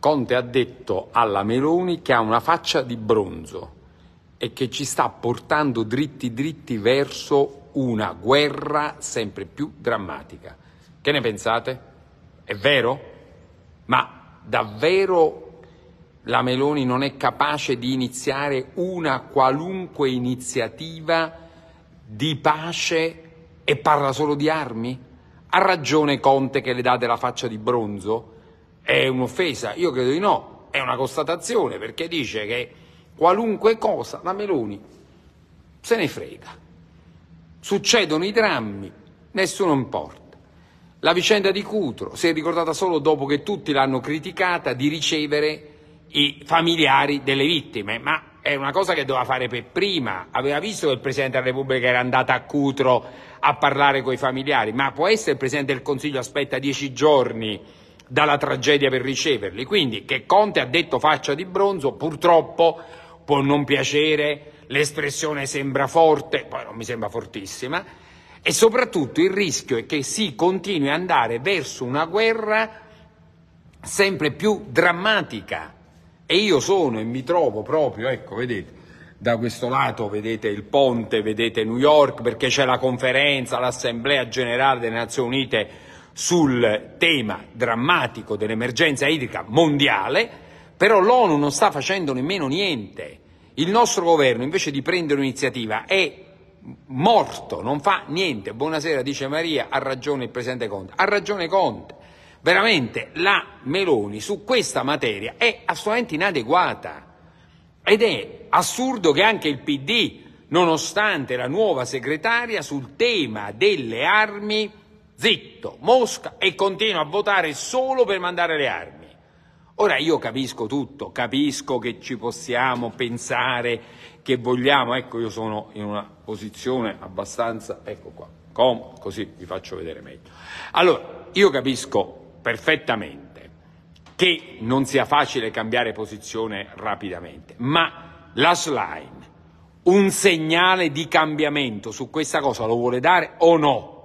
Conte ha detto alla Meloni che ha una faccia di bronzo e che ci sta portando dritti dritti verso una guerra sempre più drammatica. Che ne pensate? È vero? Ma davvero la Meloni non è capace di iniziare una qualunque iniziativa di pace e parla solo di armi? Ha ragione Conte che le date la faccia di bronzo? è un'offesa? Io credo di no, è una constatazione perché dice che qualunque cosa la Meloni se ne frega. Succedono i drammi, nessuno importa. La vicenda di Cutro si è ricordata solo dopo che tutti l'hanno criticata di ricevere i familiari delle vittime, ma è una cosa che doveva fare per prima. Aveva visto che il Presidente della Repubblica era andato a Cutro a parlare con i familiari, ma può essere il Presidente del Consiglio aspetta dieci giorni dalla tragedia per riceverli. Quindi che Conte ha detto faccia di bronzo, purtroppo può non piacere, l'espressione sembra forte, poi non mi sembra fortissima, e soprattutto il rischio è che si continui ad andare verso una guerra sempre più drammatica. E io sono e mi trovo proprio, ecco, vedete, da questo lato vedete il ponte, vedete New York, perché c'è la conferenza, l'assemblea generale delle Nazioni Unite sul tema drammatico dell'emergenza idrica mondiale, però l'ONU non sta facendo nemmeno niente. Il nostro governo, invece di prendere un'iniziativa, è morto, non fa niente. Buonasera, dice Maria, ha ragione il Presidente Conte. Ha ragione Conte. Veramente la Meloni su questa materia è assolutamente inadeguata ed è assurdo che anche il PD, nonostante la nuova segretaria, sul tema delle armi zitto, Mosca e continua a votare solo per mandare le armi. Ora io capisco tutto, capisco che ci possiamo pensare che vogliamo, ecco io sono in una posizione abbastanza, ecco qua, com- così vi faccio vedere meglio. Allora, io capisco perfettamente che non sia facile cambiare posizione rapidamente, ma la slime un segnale di cambiamento su questa cosa lo vuole dare o no?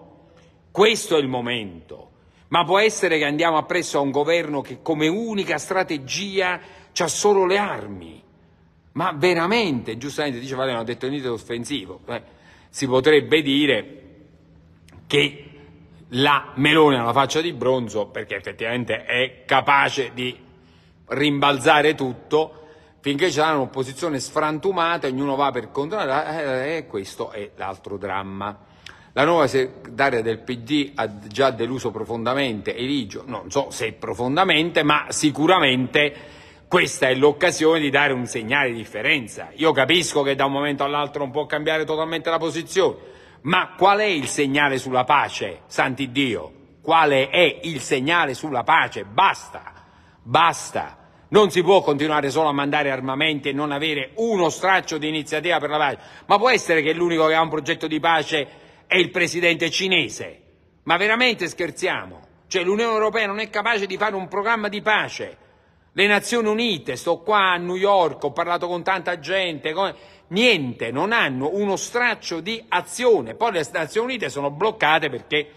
Questo è il momento. Ma può essere che andiamo appresso a un governo che come unica strategia ha solo le armi. Ma veramente, giustamente dice Valeriano, ha detto niente offensivo. Beh, si potrebbe dire che la Melone ha una faccia di bronzo, perché effettivamente è capace di rimbalzare tutto, finché c'è un'opposizione sfrantumata, ognuno va per controllare, e eh, eh, eh, questo è l'altro dramma. La nuova segretaria del PD ha già deluso profondamente Eligio, non so se profondamente, ma sicuramente questa è l'occasione di dare un segnale di differenza. Io capisco che da un momento all'altro non può cambiare totalmente la posizione, ma qual è il segnale sulla pace, Sant'Iddio? Quale è il segnale sulla pace? Basta, basta. Non si può continuare solo a mandare armamenti e non avere uno straccio di iniziativa per la pace, ma può essere che l'unico che ha un progetto di pace è il presidente cinese. Ma veramente scherziamo? Cioè l'Unione Europea non è capace di fare un programma di pace. Le Nazioni Unite, sto qua a New York, ho parlato con tanta gente, con... niente, non hanno uno straccio di azione. Poi le Nazioni Unite sono bloccate perché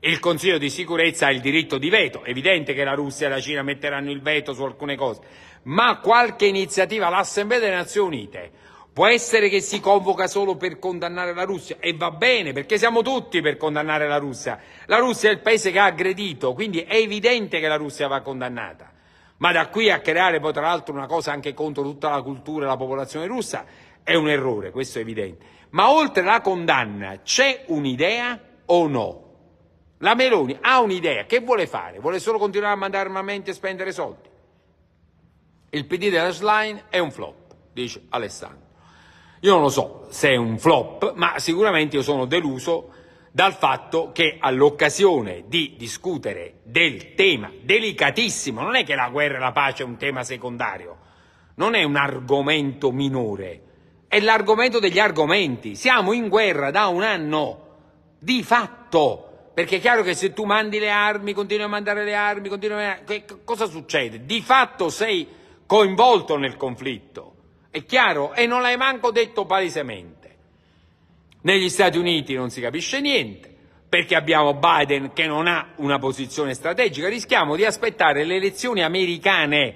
il Consiglio di sicurezza ha il diritto di veto. È evidente che la Russia e la Cina metteranno il veto su alcune cose, ma qualche iniziativa l'Assemblea delle Nazioni Unite Può essere che si convoca solo per condannare la Russia e va bene perché siamo tutti per condannare la Russia. La Russia è il paese che ha aggredito, quindi è evidente che la Russia va condannata. Ma da qui a creare poi tra l'altro una cosa anche contro tutta la cultura e la popolazione russa è un errore, questo è evidente. Ma oltre la condanna c'è un'idea o no? La Meloni ha un'idea, che vuole fare? Vuole solo continuare a mandare armamenti e spendere soldi. Il PD della Schlein è un flop, dice Alessandro. Io non lo so se è un flop, ma sicuramente io sono deluso dal fatto che all'occasione di discutere del tema delicatissimo, non è che la guerra e la pace è un tema secondario, non è un argomento minore, è l'argomento degli argomenti. Siamo in guerra da un anno, di fatto, perché è chiaro che se tu mandi le armi, continui a mandare le armi, continui a... Che cosa succede? Di fatto sei coinvolto nel conflitto. È chiaro? E non l'hai manco detto palesemente. Negli Stati Uniti non si capisce niente, perché abbiamo Biden che non ha una posizione strategica. Rischiamo di aspettare le elezioni americane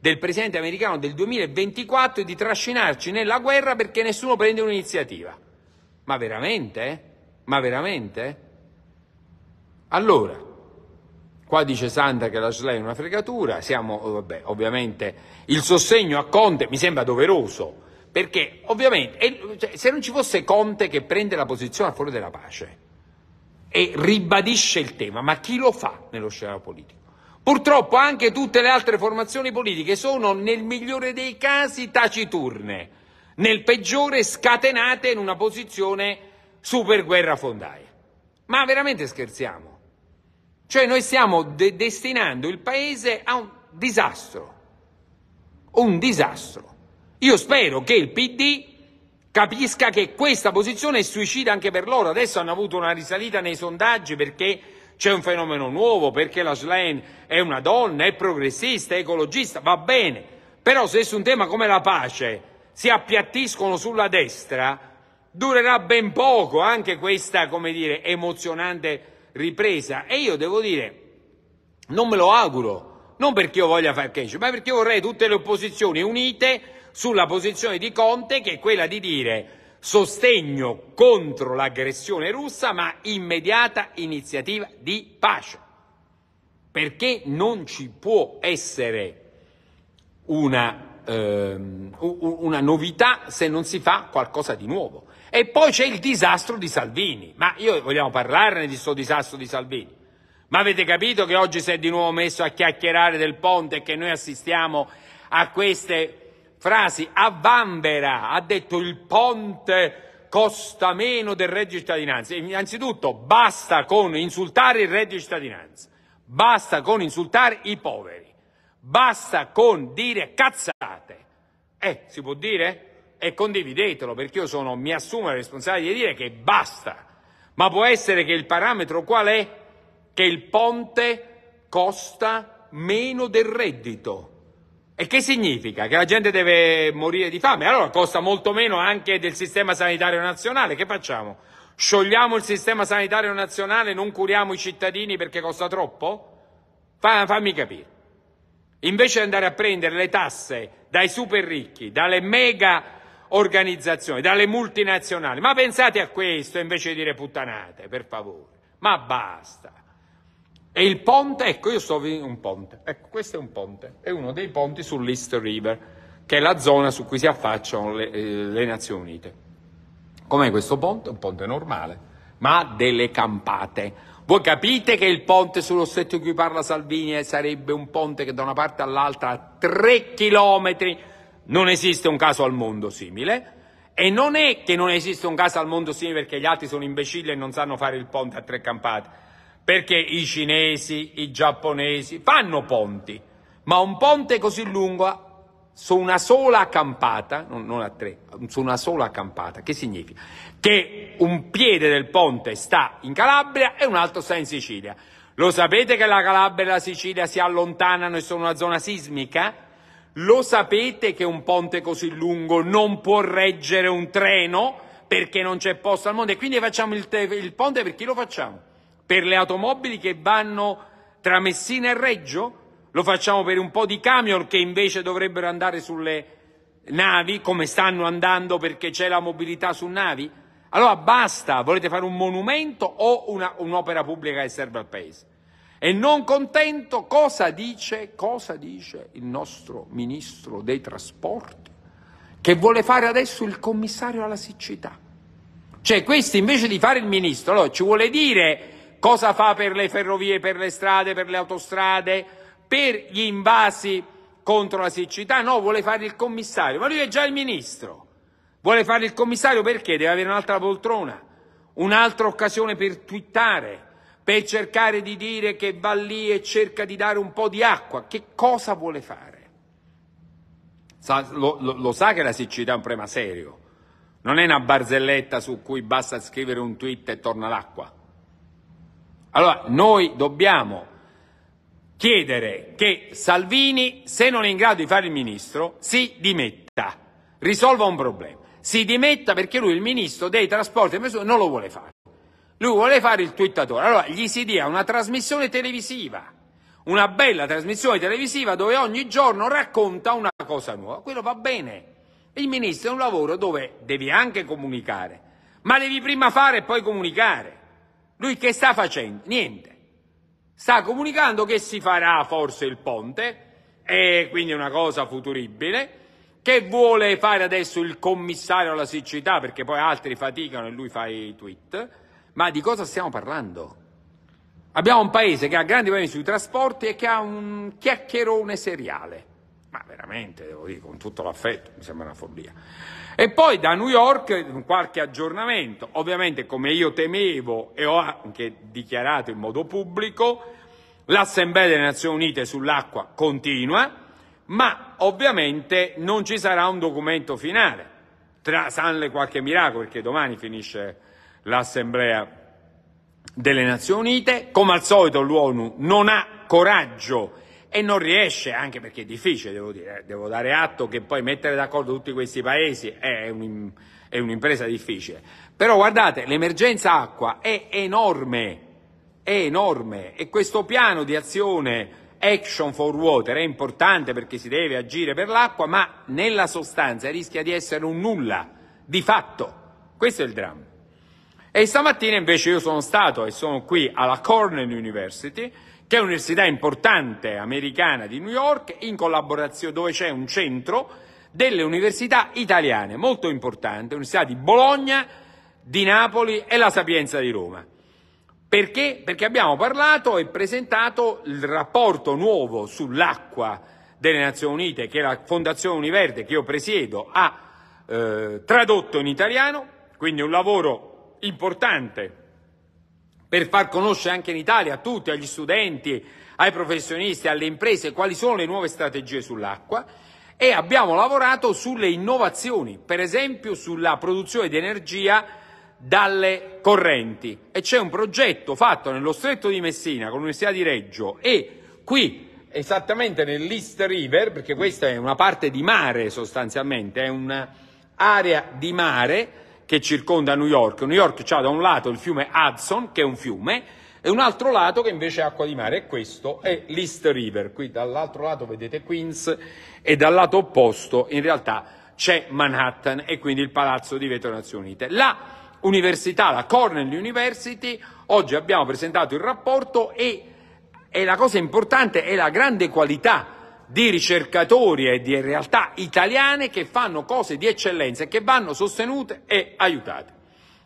del presidente americano del 2024 e di trascinarci nella guerra perché nessuno prende un'iniziativa. Ma veramente? Ma veramente? Allora, Qua dice Santa che la Schlein è una fregatura, siamo eh, vabbè, ovviamente il sostegno a Conte mi sembra doveroso, perché ovviamente cioè, se non ci fosse Conte che prende la posizione a fuori della pace e ribadisce il tema, ma chi lo fa nello scenario politico? Purtroppo anche tutte le altre formazioni politiche sono nel migliore dei casi taciturne, nel peggiore scatenate in una posizione super guerra fondaia. Ma veramente scherziamo? Cioè noi stiamo de- destinando il paese a un disastro, un disastro. Io spero che il PD capisca che questa posizione è suicida anche per loro. Adesso hanno avuto una risalita nei sondaggi perché c'è un fenomeno nuovo, perché la Schlein è una donna, è progressista, è ecologista, va bene. Però se su un tema come la pace si appiattiscono sulla destra, durerà ben poco anche questa, come dire, emozionante ripresa e io devo dire, non me lo auguro, non perché io voglia fare crescere, ma perché io vorrei tutte le opposizioni unite sulla posizione di Conte che è quella di dire sostegno contro l'aggressione russa ma immediata iniziativa di pace. Perché non ci può essere una, ehm, una novità se non si fa qualcosa di nuovo. E poi c'è il disastro di Salvini. Ma io vogliamo parlarne di questo disastro di Salvini. Ma avete capito che oggi si è di nuovo messo a chiacchierare del ponte e che noi assistiamo a queste frasi a vanvera, ha detto il ponte costa meno del reddito di cittadinanza. Innanzitutto basta con insultare il reddito di cittadinanza, basta con insultare i poveri, basta con dire cazzate. Eh, si può dire? e condividetelo perché io sono, mi assumo la responsabilità di dire che basta, ma può essere che il parametro qual è? Che il ponte costa meno del reddito. E che significa? Che la gente deve morire di fame, allora costa molto meno anche del sistema sanitario nazionale, che facciamo? Sciogliamo il sistema sanitario nazionale, e non curiamo i cittadini perché costa troppo? fammi capire. Invece di andare a prendere le tasse dai super ricchi, dalle mega organizzazioni, dalle multinazionali. Ma pensate a questo invece di dire puttanate, per favore. Ma basta. E il ponte, ecco, io sto vedendo un ponte. Ecco, questo è un ponte, è uno dei ponti sull'East River, che è la zona su cui si affacciano le, eh, le Nazioni Unite. Com'è questo ponte? Un ponte normale, ma ha delle campate. Voi capite che il ponte sullo stretto di cui parla Salvini eh, sarebbe un ponte che da una parte all'altra ha 3 chilometri non esiste un caso al mondo simile e non è che non esiste un caso al mondo simile perché gli altri sono imbecilli e non sanno fare il ponte a tre campate, perché i cinesi, i giapponesi fanno ponti, ma un ponte così lungo su una sola campata, non a tre, su una sola campata, che significa? Che un piede del ponte sta in Calabria e un altro sta in Sicilia. Lo sapete che la Calabria e la Sicilia si allontanano e sono una zona sismica? Lo sapete che un ponte così lungo non può reggere un treno perché non c'è posto al mondo e quindi facciamo il, il ponte per chi lo facciamo? Per le automobili che vanno tra Messina e Reggio? Lo facciamo per un po' di camion che invece dovrebbero andare sulle navi come stanno andando perché c'è la mobilità su navi? Allora basta, volete fare un monumento o una, un'opera pubblica che serve al Paese? E non contento, cosa dice, cosa dice il nostro ministro dei trasporti? Che vuole fare adesso il commissario alla siccità. Cioè, questo invece di fare il ministro, allora, ci vuole dire cosa fa per le ferrovie, per le strade, per le autostrade, per gli invasi contro la siccità. No, vuole fare il commissario. Ma lui è già il ministro. Vuole fare il commissario perché deve avere un'altra poltrona, un'altra occasione per twittare per cercare di dire che va lì e cerca di dare un po' di acqua, che cosa vuole fare? Sa, lo, lo, lo sa che la siccità è un problema serio, non è una barzelletta su cui basta scrivere un tweet e torna l'acqua. Allora noi dobbiamo chiedere che Salvini, se non è in grado di fare il ministro, si dimetta, risolva un problema. Si dimetta perché lui il ministro dei trasporti e non lo vuole fare. Lui vuole fare il twittatore. Allora gli si dia una trasmissione televisiva, una bella trasmissione televisiva dove ogni giorno racconta una cosa nuova. Quello va bene. Il ministro è un lavoro dove devi anche comunicare, ma devi prima fare e poi comunicare. Lui che sta facendo? Niente. Sta comunicando che si farà forse il ponte, e quindi una cosa futuribile, che vuole fare adesso il commissario alla siccità, perché poi altri faticano e lui fa i tweet. Ma di cosa stiamo parlando? Abbiamo un paese che ha grandi problemi sui trasporti e che ha un chiacchierone seriale. Ma veramente, devo dire, con tutto l'affetto, mi sembra una follia. E poi da New York qualche aggiornamento. Ovviamente, come io temevo e ho anche dichiarato in modo pubblico, l'Assemblea delle Nazioni Unite sull'acqua continua, ma ovviamente non ci sarà un documento finale. Tra, sanle qualche miracolo, perché domani finisce l'Assemblea delle Nazioni Unite. Come al solito l'ONU non ha coraggio e non riesce, anche perché è difficile, devo, dire, eh, devo dare atto che poi mettere d'accordo tutti questi paesi è, un, è un'impresa difficile. Però guardate, l'emergenza acqua è enorme, è enorme e questo piano di azione Action for Water è importante perché si deve agire per l'acqua, ma nella sostanza rischia di essere un nulla, di fatto. Questo è il dramma. E stamattina invece io sono stato e sono qui alla Cornell University, che è un'università importante americana di New York, dove c'è un centro delle università italiane, molto importante, l'Università di Bologna, di Napoli e la Sapienza di Roma. Perché? Perché abbiamo parlato e presentato il rapporto nuovo sull'acqua delle Nazioni Unite che la Fondazione Univerde, che io presiedo, ha eh, tradotto in italiano, quindi un lavoro importante per far conoscere anche in Italia a tutti, agli studenti, ai professionisti, alle imprese, quali sono le nuove strategie sull'acqua e abbiamo lavorato sulle innovazioni, per esempio sulla produzione di energia dalle correnti e c'è un progetto fatto nello stretto di Messina con l'Università di Reggio e qui esattamente nell'East River, perché questa è una parte di mare sostanzialmente, è un'area di mare che circonda New York. New York ha da un lato il fiume Hudson, che è un fiume, e un altro lato che invece è acqua di mare, e questo è l'East River. Qui dall'altro lato vedete Queens e dal lato opposto in realtà c'è Manhattan e quindi il Palazzo di Vetro Nazioni Unite. La università, la Cornell University, oggi abbiamo presentato il rapporto e, e la cosa importante è la grande qualità di ricercatori e di realtà italiane che fanno cose di eccellenza e che vanno sostenute e aiutate.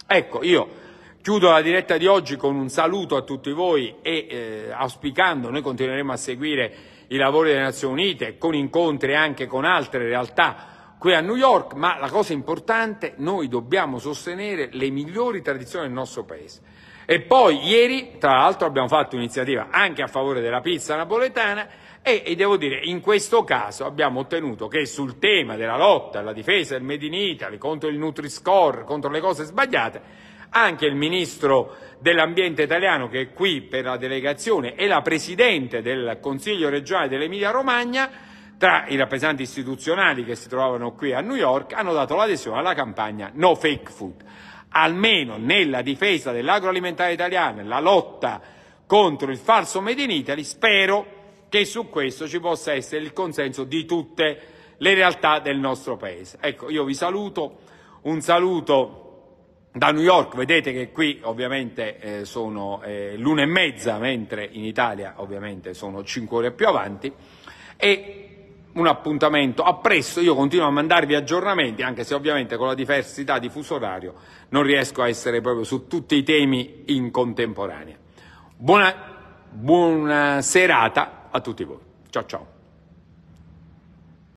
Ecco, io Chiudo la diretta di oggi con un saluto a tutti voi e eh, auspicando, noi continueremo a seguire i lavori delle Nazioni Unite con incontri anche con altre realtà qui a New York, ma la cosa importante, noi dobbiamo sostenere le migliori tradizioni del nostro Paese. E poi ieri, tra l'altro, abbiamo fatto un'iniziativa anche a favore della pizza napoletana, e, e, devo dire, in questo caso abbiamo ottenuto che sul tema della lotta alla difesa del Made in Italy, contro il Nutri-Score, contro le cose sbagliate, anche il ministro dell'ambiente italiano che è qui per la delegazione e la presidente del Consiglio regionale dell'Emilia Romagna, tra i rappresentanti istituzionali che si trovavano qui a New York, hanno dato l'adesione alla campagna No Fake Food. Almeno nella difesa dell'agroalimentare italiano, e nella lotta contro il falso Made in Italy, spero che su questo ci possa essere il consenso di tutte le realtà del nostro Paese. Ecco, io vi saluto, un saluto da New York, vedete che qui ovviamente eh, sono eh, l'una e mezza, mentre in Italia ovviamente sono cinque ore più avanti, e un appuntamento appresso, io continuo a mandarvi aggiornamenti, anche se ovviamente con la diversità di fuso orario non riesco a essere proprio su tutti i temi in contemporanea. Buona, buona serata a tutti voi. Ciao ciao.